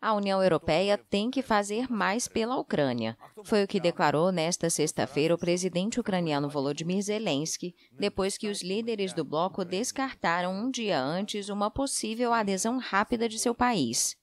A União Europeia tem que fazer mais pela Ucrânia. Foi o que declarou nesta sexta-feira o presidente ucraniano Volodymyr Zelensky, depois que os líderes do bloco né? descartaram um dia antes uma possível adesão rápida de seu país.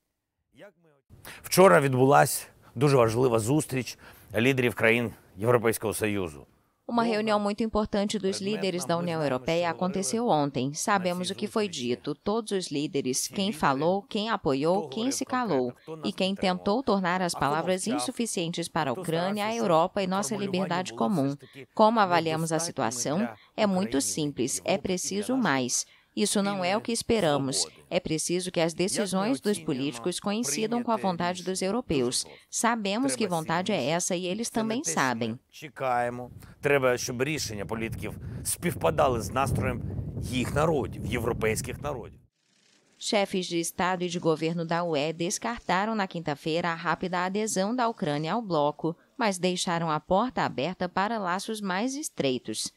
Вчора відбулася дуже важлива зустріч лідерів країн Європейського Союзу. Uma reunião muito importante dos é líderes da União Europeia aconteceu ontem. Sabemos o que foi dito, todos os líderes, quem falou, quem apoiou, quem se calou e quem tentou tornar as palavras insuficientes para a Ucrânia, a Europa e nossa liberdade comum. Como avaliamos a situação? É muito simples, é preciso mais. Isso não é o que esperamos. É preciso que as decisões dos políticos coincidam com a vontade dos europeus. Sabemos que vontade é essa e eles também sabem. Chefes de Estado e de governo da UE descartaram na quinta-feira a rápida adesão da Ucrânia ao bloco, mas deixaram a porta aberta para laços mais estreitos.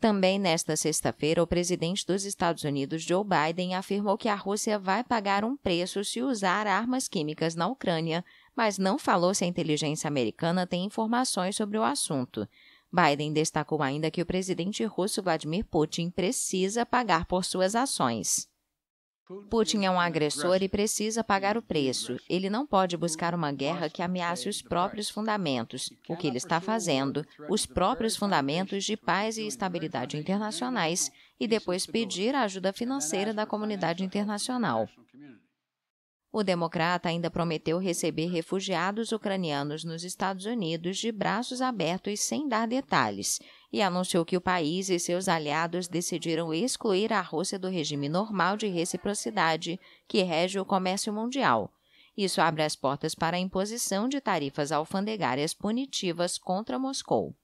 Também nesta sexta-feira, o presidente dos Estados Unidos, Joe Biden, afirmou que a Rússia vai pagar um preço se usar armas químicas na Ucrânia, mas não falou se a inteligência americana tem informações sobre o assunto. Biden destacou ainda que o presidente russo Vladimir Putin precisa pagar por suas ações. Putin é um agressor e precisa pagar o preço. Ele não pode buscar uma guerra que ameace os próprios fundamentos, o que ele está fazendo, os próprios fundamentos de paz e estabilidade internacionais, e depois pedir a ajuda financeira da comunidade internacional. O democrata ainda prometeu receber refugiados ucranianos nos Estados Unidos de braços abertos e sem dar detalhes e anunciou que o país e seus aliados decidiram excluir a Rússia do regime normal de reciprocidade que rege o comércio mundial. Isso abre as portas para a imposição de tarifas alfandegárias punitivas contra Moscou.